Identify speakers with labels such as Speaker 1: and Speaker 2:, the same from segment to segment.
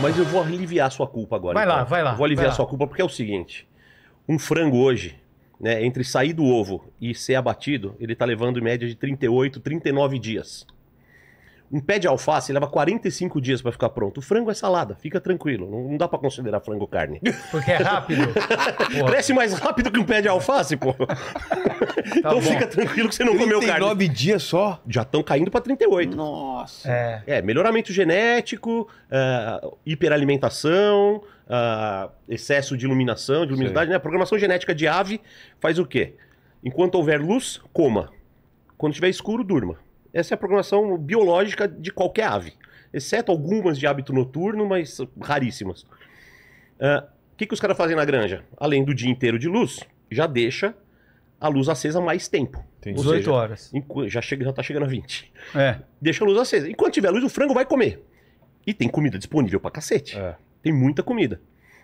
Speaker 1: mas eu vou aliviar sua culpa agora. Vai então. lá, vai lá. Eu vou aliviar sua culpa porque é o seguinte: um frango hoje, né, entre sair do ovo e ser abatido, ele tá levando em média de 38, 39 dias. Um pé de alface leva 45 dias para ficar pronto. O frango é salada, fica tranquilo. Não, não dá para considerar frango carne. Porque é rápido. Cresce mais rápido que um pé de alface, pô. Tá então bom. fica tranquilo que você não comeu carne. 39 dias só? Já estão caindo para 38. Nossa. É. é melhoramento genético, uh, hiperalimentação, uh, excesso de iluminação, de luminosidade. Né? A programação genética de ave faz o quê? Enquanto houver luz, coma. Quando estiver escuro, durma. Essa é a programação biológica de qualquer ave, exceto algumas de hábito noturno, mas raríssimas. Ah, o uh, que, que os caras fazem na granja? Além do dia inteiro de luz, já deixa a luz acesa mais tempo. Tem 18 seja, horas. Já, chega, já tá chegando a 20. É. Deixa a luz acesa. Enquanto tiver luz, o frango vai comer. E tem comida disponível pra cacete. É. Tem muita comida.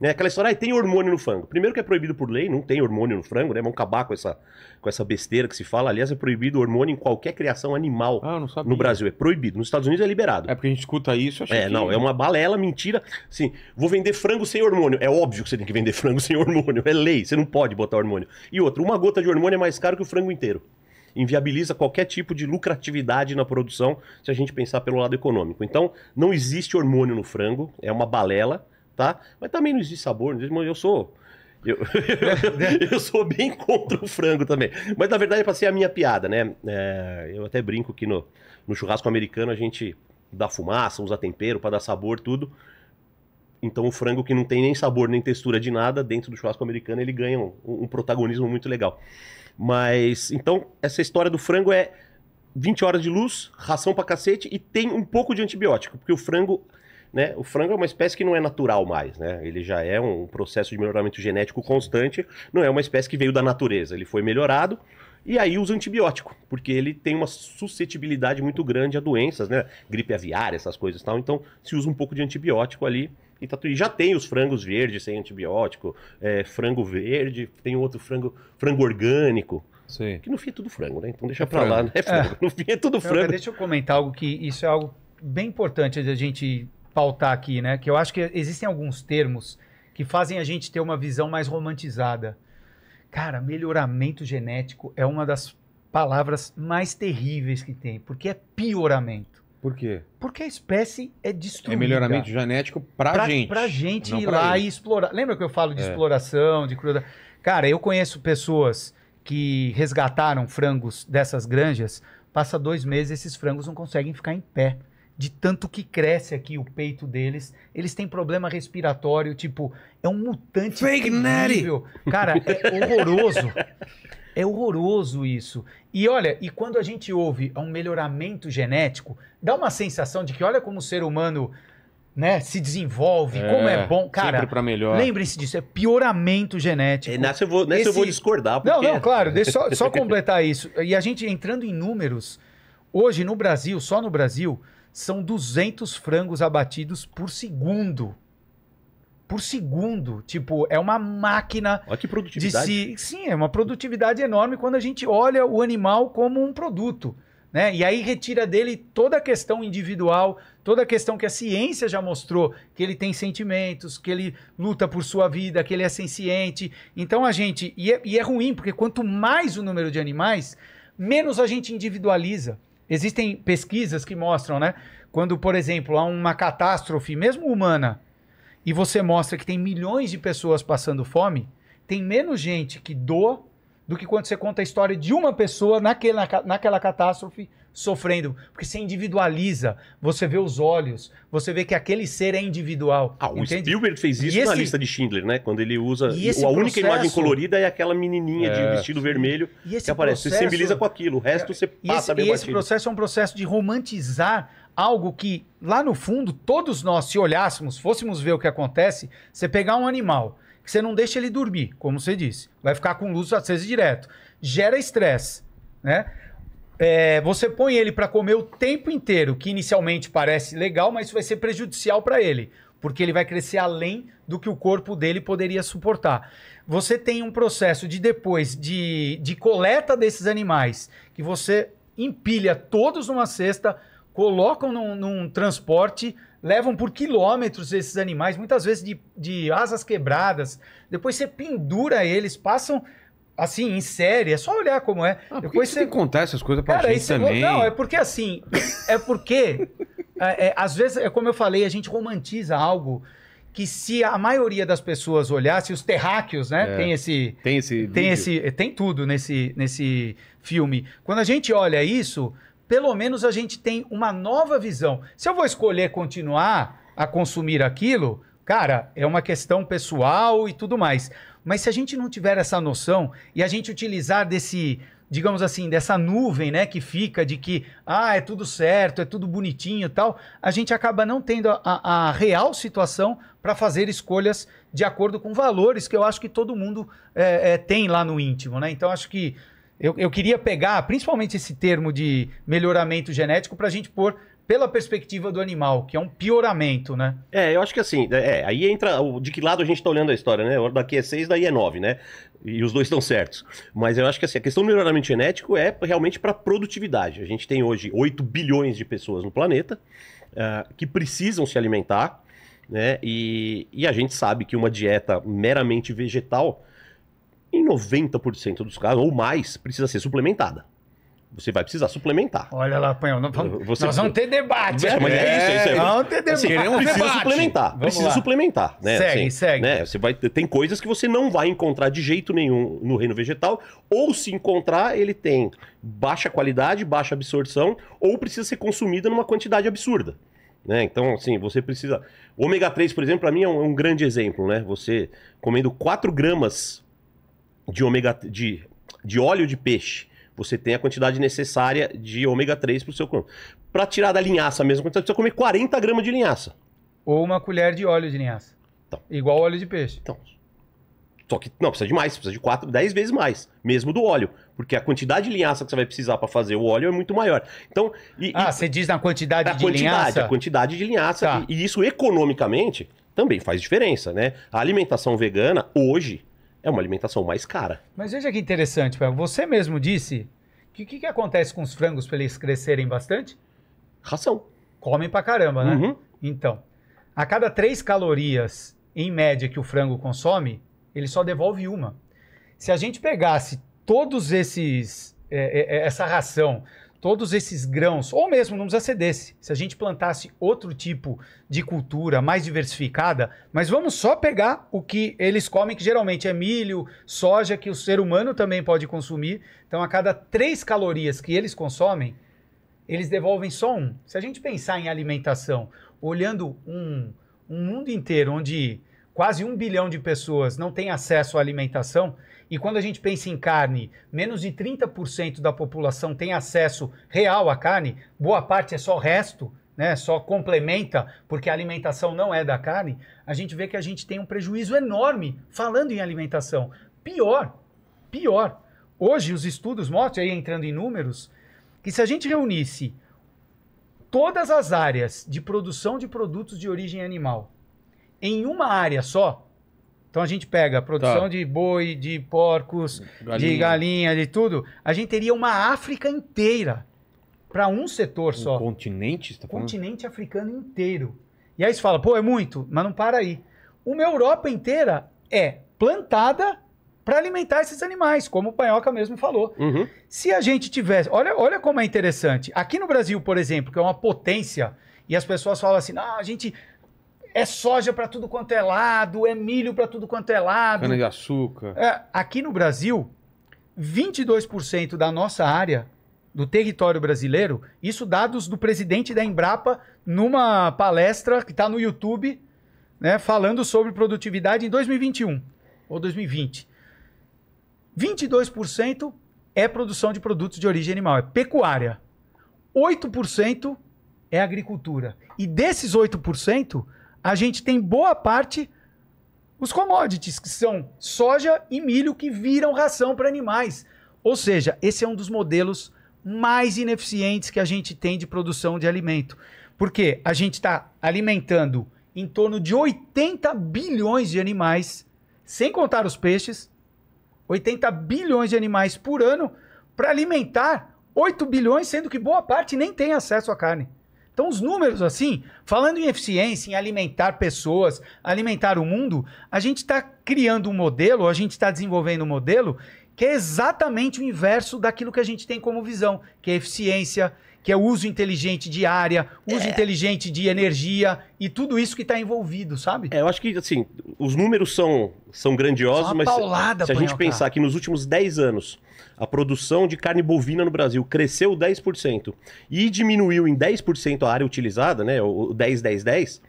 Speaker 1: Né? Aquela história, ah, tem hormônio no frango. Primeiro que é proibido por lei, não tem hormônio no frango, né? Vamos acabar com essa, com essa besteira que se fala. Aliás, é proibido hormônio em qualquer criação animal ah, no Brasil. É proibido. Nos Estados Unidos é liberado. É porque a gente escuta isso, acho É, que... não, é uma balela, mentira. Sim, vou vender frango sem hormônio. É óbvio que você tem que vender frango sem hormônio. É lei, você não pode botar hormônio. E outra, uma gota de hormônio é mais caro que o frango inteiro inviabiliza qualquer tipo de lucratividade na produção, se a gente pensar pelo lado econômico. Então, não existe hormônio no frango, é uma balela tá? Mas também não existe sabor, não existe... eu sou. Eu, eu, sou bem contra o frango também. Mas na verdade é pra ser a minha piada, né? É, eu até brinco que no, no churrasco americano a gente dá fumaça, usa tempero para dar sabor, tudo. Então o frango que não tem nem sabor nem textura de nada, dentro do churrasco americano ele ganha um, um protagonismo muito legal. Mas então essa história do frango é 20 horas de luz, ração pra cacete e tem um pouco de antibiótico, porque o frango né? O frango é uma espécie que não é natural mais, né? Ele já é um processo de melhoramento genético constante, não é uma espécie que veio da natureza, ele foi melhorado. E aí usa antibiótico, porque ele tem uma suscetibilidade muito grande a doenças, né? Gripe aviária, essas coisas e tal. Então se usa um pouco de antibiótico ali e tá Já tem os frangos verdes sem antibiótico, é, frango verde, tem outro frango, frango orgânico. Sim. Que no fim é tudo frango, né? Então deixa é pra frango. lá, né? É frango. É. No fim é tudo frango. deixa
Speaker 2: eu comentar algo que isso é algo bem importante da gente pautar aqui, né? Que eu acho que existem alguns termos que fazem a gente ter uma visão mais romantizada. Cara, melhoramento genético é uma das palavras mais terríveis que tem, porque é pioramento. Por quê? Porque a espécie é destruída. É melhoramento genético pra, pra gente. Pra gente ir pra lá ele. e explorar. Lembra que eu falo de é. exploração, de cruda? Cara, eu conheço pessoas que resgataram frangos dessas granjas. Passa dois meses, esses frangos não conseguem ficar em pé de tanto que cresce aqui o peito deles. Eles têm problema respiratório, tipo, é um mutante Fake terrível. Cara, é horroroso. É horroroso isso. E olha, e quando a gente ouve é um melhoramento genético, dá uma sensação de que olha como o ser humano né, se desenvolve, é, como é bom. Cara, lembrem-se disso, é pioramento genético. É, nessa eu vou, nessa Esse... eu vou discordar.
Speaker 1: Porque... Não, não, é- claro, deixa só, só
Speaker 2: completar isso. E a gente entrando em números, hoje no Brasil, só no Brasil, são 200 frangos abatidos por segundo. Por segundo. Tipo, é uma máquina. Olha que produtividade. Si... Sim, é uma produtividade enorme quando a gente olha o animal como um produto. Né? E aí retira dele toda a questão individual, toda a questão que a ciência já mostrou, que ele tem sentimentos, que ele luta por sua vida, que ele é senciente. Então a gente. E é, e é ruim, porque quanto mais o número de animais, menos a gente individualiza. Existem pesquisas que mostram, né? Quando, por exemplo, há uma catástrofe, mesmo humana, e você mostra que tem milhões de pessoas passando fome, tem menos gente que doa do que quando você conta a história de uma pessoa naquele naquela catástrofe sofrendo, porque você individualiza, você vê os olhos, você vê que aquele ser é individual. Ah, o entende? Spielberg fez isso e na esse... lista
Speaker 1: de Schindler, né? Quando ele usa e a processo... única imagem colorida é aquela
Speaker 2: menininha é. de vestido vermelho que aparece. Processo... Você sensibiliza
Speaker 1: com aquilo, o resto é, você passa e esse, bem E esse batido. processo
Speaker 2: é um processo de romantizar algo que lá no fundo todos nós, se olhássemos, fôssemos ver o que acontece, você pegar um animal que você não deixa ele dormir, como você disse, vai ficar com luz acesa direto, gera estresse, né? É, você põe ele para comer o tempo inteiro, que inicialmente parece legal, mas isso vai ser prejudicial para ele, porque ele vai crescer além do que o corpo dele poderia suportar. Você tem um processo de depois de, de coleta desses animais, que você empilha todos numa cesta, colocam num, num, transporte, levam por quilômetros esses animais, muitas vezes de, de asas quebradas. Depois você pendura eles, passam Assim, em série, é só olhar como é. Ah, Depois você tem que contar essas coisas pra Cara, gente também. Não, é porque assim, é porque é, é, às vezes, é como eu falei, a gente romantiza algo que se a maioria das pessoas olhasse, os terráqueos, né? É, tem esse tem esse tem vídeo. esse tem tudo nesse nesse filme. Quando a gente olha isso, pelo menos a gente tem uma nova visão. Se eu vou escolher continuar a consumir aquilo, cara, é uma questão pessoal e tudo mais. Mas se a gente não tiver essa noção e a gente utilizar desse, digamos assim, dessa nuvem, né, que fica de que, ah, é tudo certo, é tudo bonitinho e tal, a gente acaba não tendo a, a real situação para fazer escolhas de acordo com valores que eu acho que todo mundo é, é, tem lá no íntimo, né? Então acho que eu, eu, queria pegar principalmente esse termo de melhoramento genético para a gente pôr pela perspectiva do animal, que é um pioramento, né?
Speaker 1: É, eu acho que assim, né, é, aí entra o, de que lado a gente está olhando a história, né? Daqui é seis daí é nove né? E os dois estão certos. Mas eu acho que assim, a questão do melhoramento genético é realmente para produtividade. A gente tem hoje 8 bilhões de pessoas no planeta uh, que precisam se alimentar, né? E, e a gente sabe que uma dieta meramente vegetal, em 90% dos casos ou mais, precisa ser suplementada. Você vai precisar suplementar.
Speaker 2: Olha lá, Panhão. Nós vamos, nós vamos ter debate. É, mas é isso, é isso. É, vamos ter assim, debate. Assim, Queremos precisa debate. suplementar. Vamos precisa lá. suplementar.
Speaker 1: Né? Segue, assim, segue. Né? Você vai, tem coisas que você não vai encontrar de jeito nenhum no reino vegetal. Ou se encontrar, ele tem baixa qualidade, baixa absorção, ou precisa ser consumida numa quantidade absurda. Né? Então, assim, você precisa. O ômega 3, por exemplo, para mim é um, é um, grande exemplo. Né? Você comendo 4 gramas de, ômega, de, de óleo de peixe você tem a quantidade necessária de ômega 3 para o seu corpo. Para tirar da linhaça mesmo, você precisa
Speaker 2: comer 40 gramas de linhaça. Ou uma colher de óleo de linhaça. Então. Igual óleo de peixe. Então.
Speaker 1: Só que não, precisa de mais, precisa de 4, 10 vezes mais, mesmo do óleo. Porque a quantidade de linhaça que você vai precisar para fazer o óleo é muito maior. Então, e, ah, e, você diz na quantidade de quantidade, linhaça? A quantidade de linhaça. Tá. E, e isso economicamente também faz diferença, né? A alimentação vegana hoje é uma alimentação mais cara.
Speaker 2: Mas veja que interessante, você mesmo disse que o que, que, acontece com os frangos para eles crescerem bastante? Ração. Comem pra caramba, né? Uhum. Então, a cada três calorias em média que o frango consome, ele só devolve uma. Se a gente pegasse todos esses é, é, é essa ração todos esses grãos, ou mesmo não nos acedesse, se a gente plantasse outro tipo de cultura mais diversificada, mas vamos só pegar o que eles comem, que geralmente é milho, soja, que o ser humano também pode consumir. Então, a cada três calorias que eles consomem, eles devolvem só um. Se a gente pensar em alimentação, olhando um, um mundo inteiro onde quase um bilhão de pessoas não tem acesso à alimentação, e quando a gente pensa em carne, menos de 30% da população tem acesso real à carne, boa parte é só resto, né, só complementa, porque a alimentação não é da carne, a gente vê que a gente tem um prejuízo enorme falando em alimentação. Pior, pior. Hoje, os estudos mostram, aí entrando em números, que se a gente reunisse todas as áreas de produção de produtos de origem animal em uma área só. Então a gente pega a produção tá. de boi, de porcos, galinha. de galinha, de tudo. A gente teria uma África inteira para um setor só. Continente, está Continente africano inteiro. E aí você fala, pô, é muito, mas não para aí. Uma Europa inteira é plantada para alimentar esses animais, como o Panhoca mesmo falou. Uhum. Se a gente tivesse. Olha, olha como é interessante. Aqui no Brasil, por exemplo, que é uma potência, e as pessoas falam assim: ah, a gente é soja para tudo quanto é lado, é milho para tudo quanto é lado. Cana de açúcar. É, aqui no Brasil, 22% da nossa área do território brasileiro, isso dados do presidente da Embrapa numa palestra que está no YouTube, né, falando sobre produtividade em 2021 ou 2020. 22% é produção de produtos de origem animal, é pecuária. 8% é agricultura. E desses 8%, a gente tem boa parte os commodities, que são soja e milho, que viram ração para animais. Ou seja, esse é um dos modelos mais ineficientes que a gente tem de produção de alimento. Porque a gente está alimentando em torno de 80 bilhões de animais, sem contar os peixes, 80 bilhões de animais por ano, para alimentar 8 bilhões, sendo que boa parte nem tem acesso à carne. Então, os números, assim, falando em eficiência, em alimentar pessoas, alimentar o mundo, a gente está criando um modelo, a gente está desenvolvendo um modelo que é exatamente o inverso daquilo que a gente tem como visão, que é eficiência, eficiência que é o uso inteligente de área, uso é. inteligente de energia e tudo isso que está envolvido, sabe? É, eu acho que, assim, os números são,
Speaker 1: são grandiosos, mas paulada, se, a gente pensar cara. que nos últimos 10 anos a produção de carne bovina no Brasil cresceu 10% e diminuiu em 10% a área utilizada, né, o 10-10-10,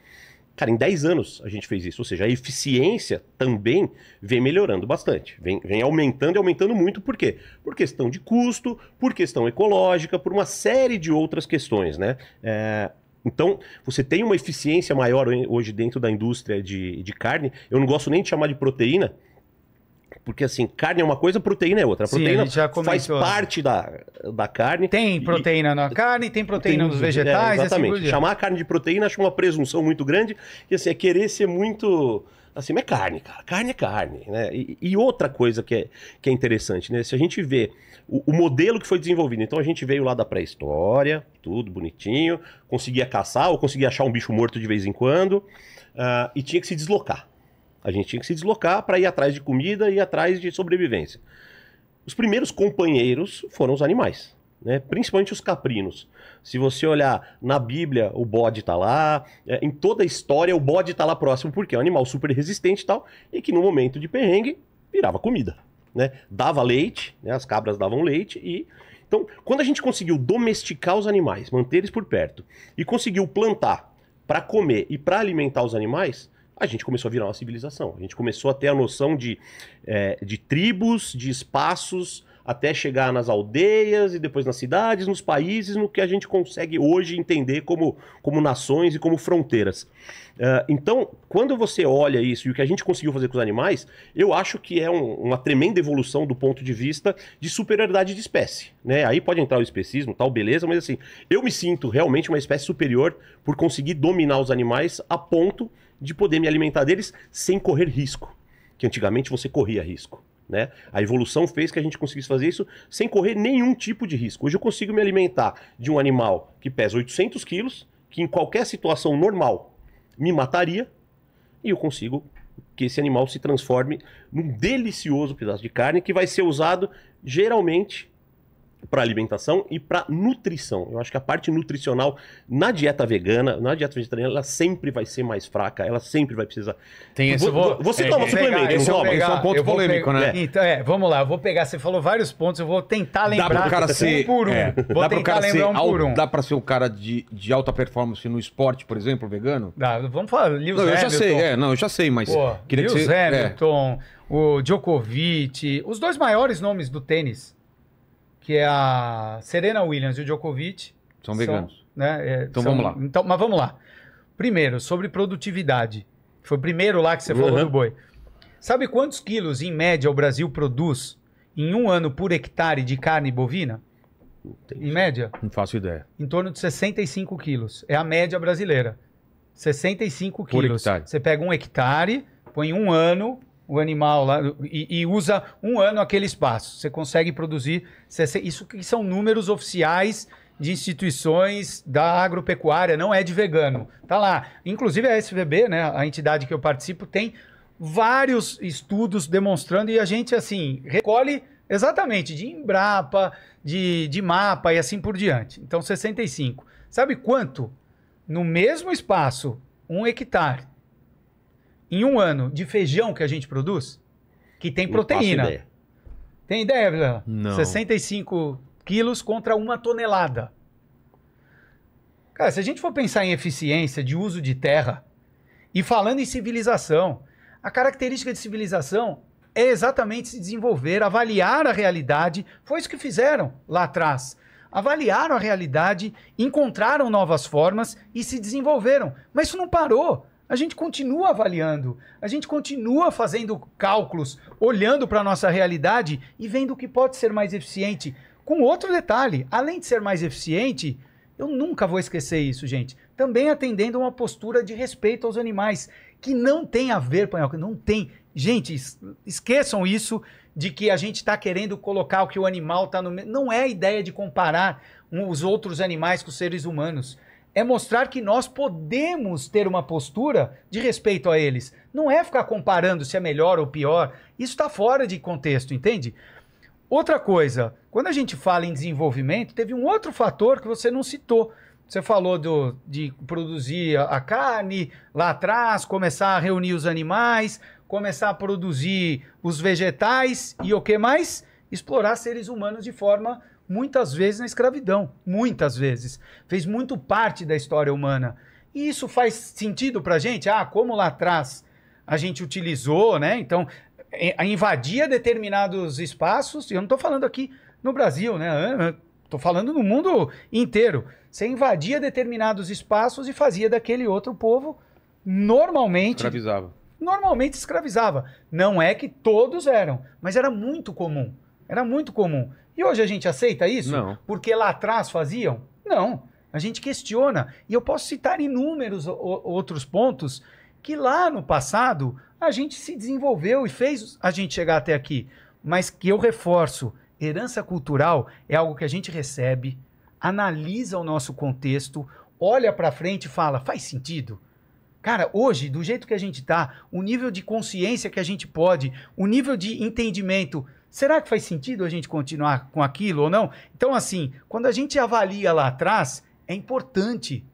Speaker 1: Cara, em 10 anos a gente fez isso. Ou seja, a eficiência também vem melhorando bastante. Vem, vem aumentando e aumentando muito. Por quê? Por questão de custo, por questão ecológica, por uma série de outras questões, né? É, então, você tem uma eficiência maior hoje dentro da indústria de, de carne. Eu não gosto nem de chamar de proteína, porque assim, carne é uma coisa, proteína é outra. A proteína Sim, faz né? parte da, da carne.
Speaker 2: Tem proteína e... na carne, tem proteína tem, nos é, vegetais. É, exatamente. Tipo Chamar a carne de
Speaker 1: proteína acho uma presunção muito grande. E assim, é querer ser muito. Assim, mas é carne, cara. Carne é carne. Né? E, e, outra coisa que é, que é interessante, né? Se a gente vê o, o modelo que foi desenvolvido. Então a gente veio lá da pré-história, tudo bonitinho. Conseguia caçar ou conseguia achar um bicho morto de vez em quando. Uh, e tinha que se deslocar. A gente tinha que se deslocar para ir atrás de comida e atrás de sobrevivência. Os primeiros companheiros foram os animais, né? principalmente os caprinos. Se você olhar na Bíblia, o bode está lá, é, em toda a história, o bode está lá próximo, porque é um animal super resistente e tal, e que no momento de perrengue virava comida. Né? Dava leite, né? as cabras davam leite e. Então, quando a gente conseguiu domesticar os animais, manter eles por perto, e conseguiu plantar para comer e para alimentar os animais, a gente começou a virar uma civilização. A gente começou a ter a noção de, é, de tribos, de espaços, até chegar nas aldeias e depois nas cidades, nos países, no que a gente consegue hoje entender como, como nações e como fronteiras. Uh, então, quando você olha isso e o que a gente conseguiu fazer com os animais, eu acho que é um, uma tremenda evolução do ponto de vista de superioridade de espécie. Né? Aí pode entrar o especismo, tal, beleza, mas assim, eu me sinto realmente uma espécie superior por conseguir dominar os animais a ponto de poder me alimentar deles sem correr risco. Que antigamente você corria risco. Né? A evolução fez que a gente conseguisse fazer isso sem correr nenhum tipo de risco. Hoje eu consigo me alimentar de um animal que pesa 800 quilos, que em qualquer situação normal me mataria, e eu consigo que esse animal se transforme num delicioso pedaço de carne que vai ser usado geralmente para alimentação e para nutrição. Eu acho que a parte nutricional na dieta vegana, na dieta vegetariana, ela sempre vai ser mais fraca, ela sempre vai precisar. Tem esse, vou, você é, toma é suplemento, pegar, é toma? Pegar, esse é um ponto polêmico, pegar, né? É.
Speaker 2: Então, é, vamos lá, eu vou pegar, você falou vários pontos, eu vou tentar lembrar dá cara ser, um por um. É, vou dá tentar lembrar ser, um por um. Dá para ser o cara de, de alta performance no esporte, por exemplo, vegano? Dá, vamos falar, Lewis não, eu Hamilton. já sei, é, não, eu já sei, mas... Pô, queria Lewis que você, é. Hamilton, o Djokovic, os dois maiores nomes do tênis que é a Serena Williams e o Djokovic.
Speaker 1: São veganos. São,
Speaker 2: né, é, então são, vamos lá. Então, mas vamos lá. Primeiro, sobre produtividade. Foi o primeiro lá que você uhum. falou do boi. Sabe quantos quilos, em média, o Brasil produz em um ano por hectare de carne bovina? Em média? Não faço ideia. Em torno de 65 quilos. É a média brasileira. 65 por quilos. Hectare. Você pega um hectare, põe um ano o animal lá e, e, usa um ano aquele espaço. Você consegue produzir. Isso que são números oficiais de instituições da agropecuária, não é de vegano. Tá lá. Inclusive a SVB, né, a entidade que eu participo, tem vários estudos demonstrando e a gente, assim, recolhe exatamente de Embrapa, de, de mapa e assim por diante. Então, 65. Sabe quanto? No mesmo espaço, um hectare em um ano de feijão que a gente produz, que tem proteína. Ideia. Tem ideia, Vilela? Não. 65 quilos contra uma tonelada. Cara, se a gente for pensar em eficiência de uso de terra e falando em civilização, a característica de civilização é exatamente se desenvolver, avaliar a realidade. Foi isso que fizeram lá atrás. Avaliaram a realidade, encontraram novas formas e se desenvolveram. Mas isso não parou a gente continua avaliando, a gente continua fazendo cálculos, olhando para a nossa realidade e vendo o que pode ser mais eficiente. Com outro detalhe, além de ser mais eficiente, eu nunca vou esquecer isso, gente. Também atendendo uma postura de respeito aos animais, que não tem a ver, Panhoca, não tem. Gente, esqueçam isso de que a gente está querendo colocar o que o animal está no. Não é a ideia de comparar os outros animais com os seres humanos é mostrar que nós podemos ter uma postura de respeito a eles. Não é ficar comparando se é melhor ou pior. Isso está fora de contexto, entende? Outra coisa, quando a gente fala em desenvolvimento, teve um outro fator que você não citou. Você falou do, de produzir a carne lá atrás, começar a reunir os animais, começar a produzir os vegetais e o que mais? Explorar seres humanos de forma muitas vezes na escravidão, muitas vezes. Fez muito parte da história humana. E isso faz sentido para a gente? Ah, como lá atrás a gente utilizou, né? Então, é, invadia determinados espaços, e eu não estou falando aqui no Brasil, né? Estou falando no mundo inteiro. Você invadia determinados espaços e fazia daquele outro povo normalmente. Escravizava. Normalmente escravizava. Não é que todos eram, mas era muito comum. Era muito comum. E hoje a gente aceita isso? Não. Porque lá atrás faziam? Não. A gente questiona. E eu posso citar inúmeros outros pontos que lá no passado a gente se desenvolveu e fez a gente chegar até aqui. Mas que eu reforço: herança cultural é algo que a gente recebe, analisa o nosso contexto, olha para frente e fala: faz sentido? Cara, hoje, do jeito que a gente tá, o nível de consciência que a gente pode, o nível de entendimento Será que faz sentido a gente continuar com aquilo ou não? Então, assim, quando a gente avalia lá atrás, é importante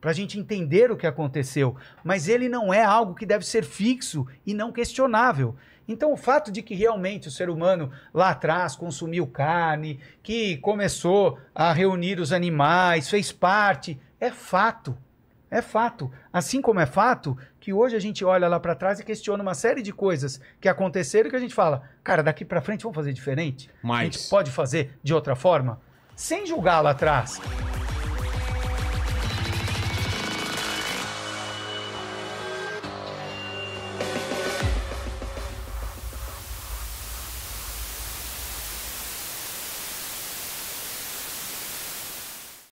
Speaker 2: para a gente entender o que aconteceu, mas ele não é algo que deve ser fixo e não questionável. Então, o fato de que realmente o ser humano lá atrás consumiu carne, que começou a reunir os animais, fez parte, é fato. É fato. Assim como é fato que hoje a gente olha lá para trás e questiona uma série de coisas que aconteceram e que a gente fala, cara, daqui para frente vamos fazer diferente? Mas... A gente pode fazer de outra forma? Sem julgar lá atrás.